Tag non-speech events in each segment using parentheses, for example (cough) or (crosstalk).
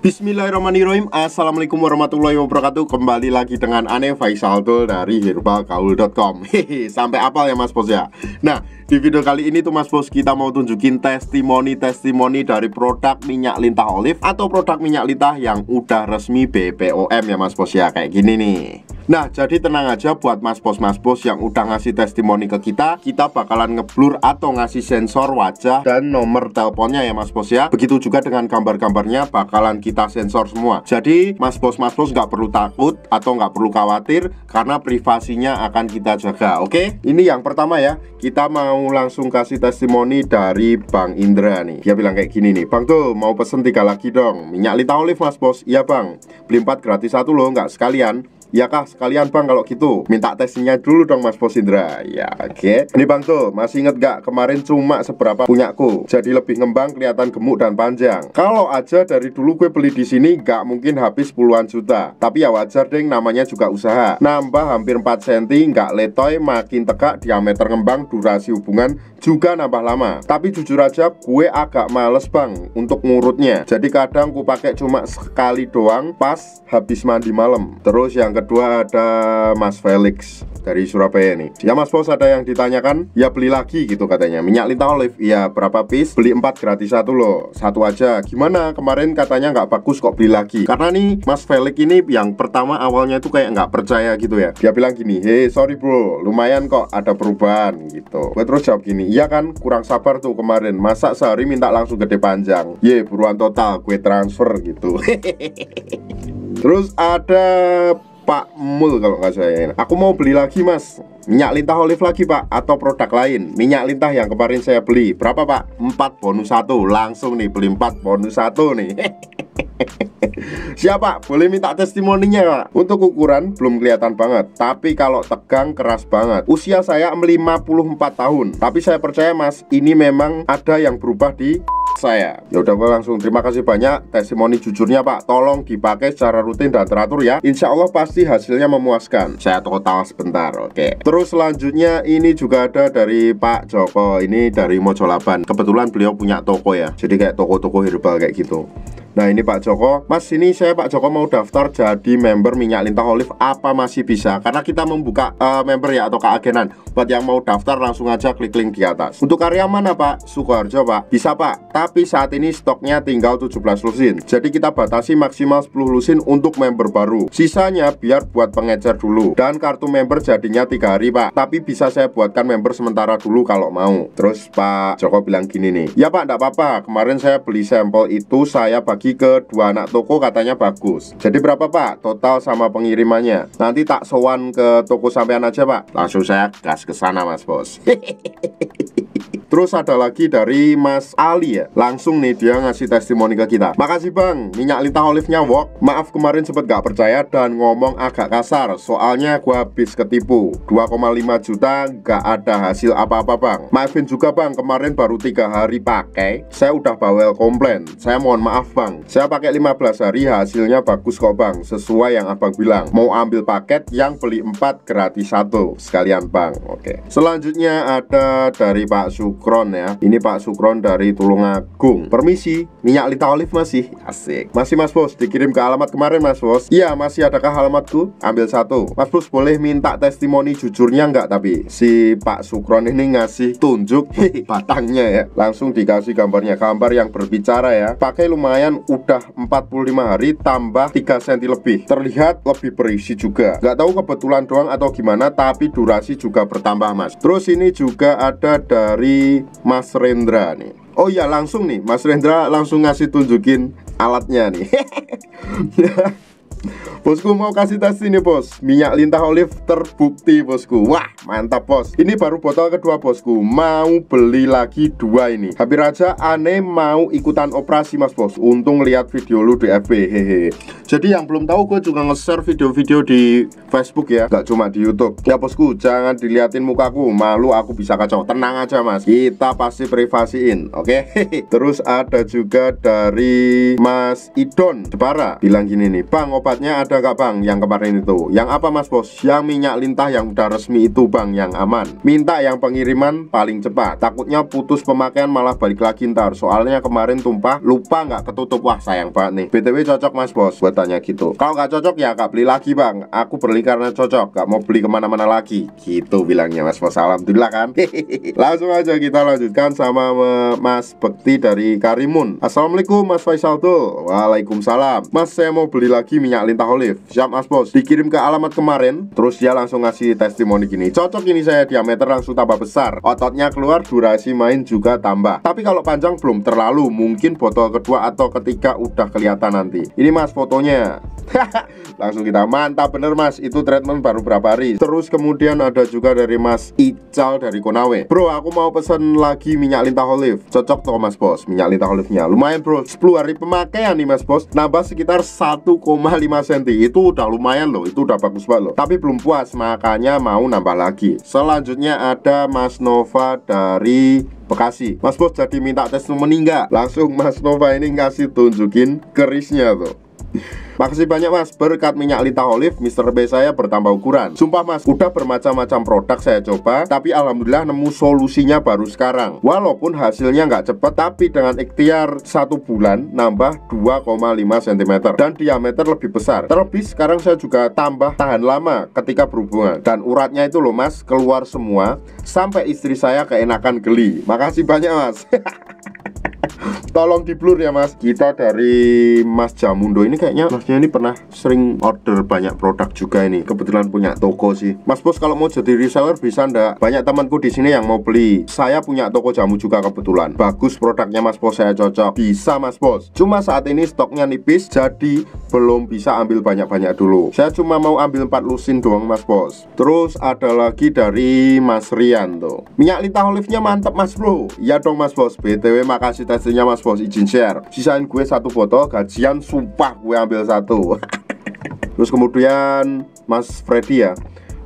Bismillahirrahmanirrahim Assalamualaikum warahmatullahi wabarakatuh Kembali lagi dengan Ane Faisal Tul dari herbalkaul.com Sampai apal ya mas bos ya Nah di video kali ini tuh mas bos kita mau tunjukin testimoni-testimoni dari produk minyak lintah olive Atau produk minyak lintah yang udah resmi BPOM ya mas bos ya Kayak gini nih Nah, jadi tenang aja buat mas bos-mas bos yang udah ngasih testimoni ke kita, kita bakalan ngeblur atau ngasih sensor wajah dan nomor teleponnya ya mas bos ya. Begitu juga dengan gambar-gambarnya bakalan kita sensor semua. Jadi mas bos-mas bos nggak perlu takut atau nggak perlu khawatir karena privasinya akan kita jaga, oke? Okay? Ini yang pertama ya, kita mau langsung kasih testimoni dari Bang Indra nih. Dia bilang kayak gini nih, Bang tuh mau pesen tiga lagi dong, minyak lita olive mas bos. Iya bang, beli empat gratis satu loh, nggak sekalian Ya kah sekalian Bang kalau gitu Minta tesnya dulu dong Mas Posindra Ya oke okay. Ini Bang tuh masih inget gak kemarin cuma seberapa punya punyaku Jadi lebih ngembang kelihatan gemuk dan panjang Kalau aja dari dulu gue beli di sini gak mungkin habis puluhan juta Tapi ya wajar deh namanya juga usaha Nambah hampir 4 cm gak letoy makin tegak diameter ngembang durasi hubungan juga nambah lama Tapi jujur aja gue agak males Bang untuk ngurutnya Jadi kadang gue pakai cuma sekali doang pas habis mandi malam Terus yang kedua ada Mas Felix dari Surabaya nih. Ya Mas Bos ada yang ditanyakan, ya beli lagi gitu katanya. Minyak lintah olive, ya berapa piece? Beli 4 gratis satu loh, satu aja. Gimana kemarin katanya nggak bagus kok beli lagi? Karena nih Mas Felix ini yang pertama awalnya itu kayak nggak percaya gitu ya. Dia bilang gini, hei sorry bro, lumayan kok ada perubahan gitu. Gue terus jawab gini, iya kan kurang sabar tuh kemarin. Masa sehari minta langsung gede panjang. Ye buruan total, gue transfer gitu. (laughs) terus ada Pak Mul kalau nggak saya aku mau beli lagi mas minyak lintah olive lagi pak atau produk lain minyak lintah yang kemarin saya beli berapa pak 4 bonus satu langsung nih beli 4 bonus satu nih (laughs) Siapa? Boleh minta testimoninya Pak. Untuk ukuran belum kelihatan banget, tapi kalau tegang keras banget. Usia saya 54 tahun, tapi saya percaya Mas, ini memang ada yang berubah di saya ya udah gue langsung terima kasih banyak testimoni jujurnya pak tolong dipakai secara rutin dan teratur ya insya Allah pasti hasilnya memuaskan saya total sebentar oke okay. terus selanjutnya ini juga ada dari Pak Joko ini dari Mojolaban kebetulan beliau punya toko ya jadi kayak toko-toko herbal kayak gitu Nah ini Pak Joko, Mas ini saya Pak Joko mau daftar jadi member Minyak Lintah Olive apa masih bisa? Karena kita membuka uh, member ya atau keagenan. Buat yang mau daftar langsung aja klik link di atas. Untuk karya mana Pak? Sukoharjo Pak. Bisa Pak, tapi saat ini stoknya tinggal 17 lusin. Jadi kita batasi maksimal 10 lusin untuk member baru. Sisanya biar buat pengecer dulu. Dan kartu member jadinya tiga hari Pak. Tapi bisa saya buatkan member sementara dulu kalau mau. Terus Pak Joko bilang gini nih. Ya Pak, enggak apa-apa. Kemarin saya beli sampel itu saya bagi bagi ke dua anak toko katanya bagus jadi berapa pak total sama pengirimannya nanti tak sowan ke toko sampean aja pak langsung saya gas ke sana mas bos (laughs) Terus ada lagi dari Mas Ali ya Langsung nih dia ngasih testimoni ke kita Makasih bang, minyak lintah olive-nya wok Maaf kemarin sempet gak percaya dan ngomong agak kasar Soalnya gua habis ketipu 2,5 juta gak ada hasil apa-apa bang Maafin juga bang, kemarin baru tiga hari pakai Saya udah bawel komplain Saya mohon maaf bang Saya pakai 15 hari hasilnya bagus kok bang Sesuai yang abang bilang Mau ambil paket yang beli 4 gratis satu Sekalian bang, oke Selanjutnya ada dari Pak Suk. Sukron ya. Ini Pak Sukron dari Tulungagung. Permisi, minyak lita olive masih asik. Masih Mas Bos, dikirim ke alamat kemarin Mas Bos. Iya, masih adakah alamatku? Ambil satu. Mas Bos boleh minta testimoni jujurnya enggak tapi si Pak Sukron ini ngasih tunjuk (laughs) batangnya ya. Langsung dikasih gambarnya, gambar yang berbicara ya. Pakai lumayan udah 45 hari tambah 3 cm lebih. Terlihat lebih berisi juga. Nggak tahu kebetulan doang atau gimana tapi durasi juga bertambah Mas. Terus ini juga ada dari Mas Rendra nih Oh iya langsung nih Mas Rendra langsung ngasih tunjukin alatnya nih (laughs) Bosku mau kasih tes ini bos Minyak lintah olive terbukti bosku Wah mantap bos Ini baru botol kedua bosku Mau beli lagi dua ini Hampir aja aneh mau ikutan operasi mas bos Untung lihat video lu di FB Hehehe. Jadi yang belum tahu gue juga nge-share video-video di Facebook ya Gak cuma di Youtube Ya bosku jangan diliatin mukaku Malu aku bisa kacau Tenang aja mas Kita pasti privasiin Oke okay? Terus ada juga dari Mas Idon Jepara Bilang gini nih Bang opa obatnya ada nggak bang yang kemarin itu? Yang apa mas bos? Yang minyak lintah yang udah resmi itu bang yang aman. Minta yang pengiriman paling cepat. Takutnya putus pemakaian malah balik lagi ntar. Soalnya kemarin tumpah lupa nggak ketutup. Wah sayang banget nih. BTW cocok mas bos buat tanya gitu. Kalau nggak cocok ya nggak beli lagi bang. Aku beli karena cocok. Nggak mau beli kemana-mana lagi. Gitu bilangnya mas bos. Alhamdulillah kan. (laughs) Langsung aja kita lanjutkan sama Mas Bekti dari Karimun. Assalamualaikum Mas Faisal tuh. Waalaikumsalam. Mas saya mau beli lagi minyak Lintah Olive siap mas bos dikirim ke alamat kemarin terus dia langsung ngasih testimoni gini cocok ini saya diameter langsung tambah besar ototnya keluar durasi main juga tambah tapi kalau panjang belum terlalu mungkin botol kedua atau ketiga udah kelihatan nanti ini mas fotonya (laughs) langsung kita mantap bener mas itu treatment baru berapa hari terus kemudian ada juga dari mas Ical dari Konawe bro aku mau pesen lagi minyak lintah olive cocok tuh mas bos minyak lintah olive nya lumayan bro 10 hari pemakaian nih mas bos nambah sekitar cm itu udah lumayan loh itu udah bagus banget loh tapi belum puas makanya mau nambah lagi selanjutnya ada Mas Nova dari Bekasi Mas Bos jadi minta tes meninggal langsung Mas Nova ini ngasih tunjukin kerisnya tuh Makasih banyak mas, berkat minyak lita olive Mister B saya bertambah ukuran Sumpah mas, udah bermacam-macam produk saya coba Tapi alhamdulillah nemu solusinya baru sekarang Walaupun hasilnya nggak cepet, Tapi dengan ikhtiar satu bulan nambah 2,5 cm Dan diameter lebih besar Terlebih sekarang saya juga tambah tahan lama ketika berhubungan Dan uratnya itu loh mas, keluar semua Sampai istri saya keenakan geli Makasih banyak mas (laughs) tolong di blur ya mas kita dari mas Jamundo ini kayaknya masnya ini pernah sering order banyak produk juga ini kebetulan punya toko sih mas bos kalau mau jadi reseller bisa ndak banyak temanku di sini yang mau beli saya punya toko jamu juga kebetulan bagus produknya mas bos saya cocok bisa mas bos cuma saat ini stoknya nipis jadi belum bisa ambil banyak-banyak dulu saya cuma mau ambil 4 lusin doang mas bos terus ada lagi dari mas Rian tuh minyak lintah olive-nya mantep mas bro iya dong mas bos BTW makasih testingnya mas bos izin share sisain gue satu botol gajian sumpah gue ambil satu (laughs) terus kemudian mas Freddy ya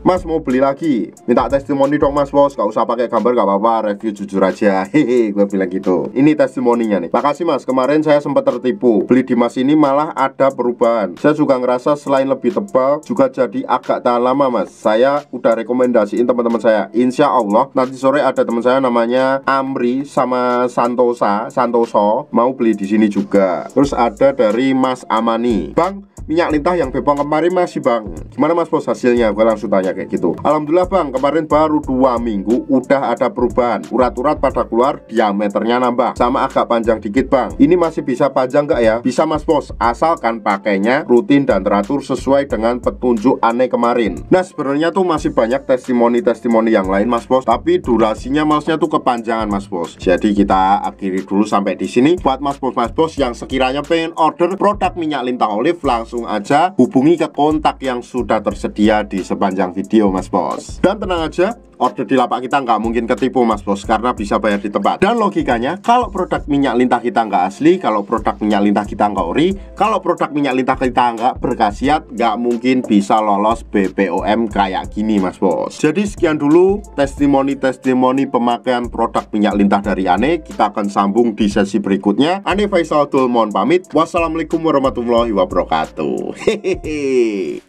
Mas mau beli lagi Minta testimoni dong mas bos Gak usah pakai gambar gak apa-apa Review jujur aja (laughs) Hehe gue bilang gitu Ini testimoninya nih Makasih mas kemarin saya sempat tertipu Beli di mas ini malah ada perubahan Saya juga ngerasa selain lebih tebal Juga jadi agak tahan lama mas Saya udah rekomendasiin teman-teman saya Insya Allah nanti sore ada teman saya namanya Amri sama Santosa Santoso Mau beli di sini juga Terus ada dari Mas Amani Bang minyak lintah yang Bepong kemarin masih bang gimana mas bos hasilnya gue langsung tanya kayak gitu Alhamdulillah bang kemarin baru dua minggu udah ada perubahan urat-urat pada keluar diameternya nambah sama agak panjang dikit bang ini masih bisa panjang gak ya bisa mas bos asalkan pakainya rutin dan teratur sesuai dengan petunjuk aneh kemarin nah sebenarnya tuh masih banyak testimoni-testimoni yang lain mas bos tapi durasinya masnya tuh kepanjangan mas bos jadi kita akhiri dulu sampai di sini buat mas bos mas bos yang sekiranya pengen order produk minyak lintah olive langsung langsung aja hubungi ke kontak yang sudah tersedia di sepanjang video mas bos dan tenang aja order di lapak kita nggak mungkin ketipu mas bos karena bisa bayar di tempat dan logikanya kalau produk minyak lintah kita nggak asli kalau produk minyak lintah kita nggak ori kalau produk minyak lintah kita nggak berkhasiat nggak mungkin bisa lolos BPOM kayak gini mas bos jadi sekian dulu testimoni-testimoni pemakaian produk minyak lintah dari Ane kita akan sambung di sesi berikutnya Ane Faisal Tul mohon pamit wassalamualaikum warahmatullahi wabarakatuh Hey.